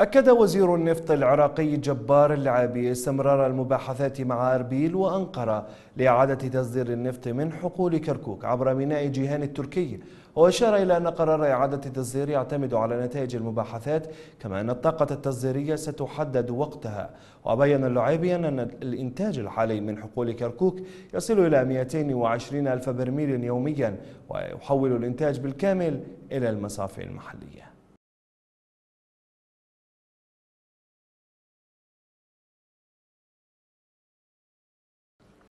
أكد وزير النفط العراقي جبار اللعابي استمرار المباحثات مع أربيل وأنقرة لإعادة تصدير النفط من حقول كركوك عبر ميناء جيهان التركي وأشار إلى أن قرار إعادة التصدير يعتمد على نتائج المباحثات كما أن الطاقة التصديرية ستحدد وقتها وبين اللعابي أن الإنتاج الحالي من حقول كركوك يصل إلى 220 ألف برميل يوميا ويحول الإنتاج بالكامل إلى المصافي المحلية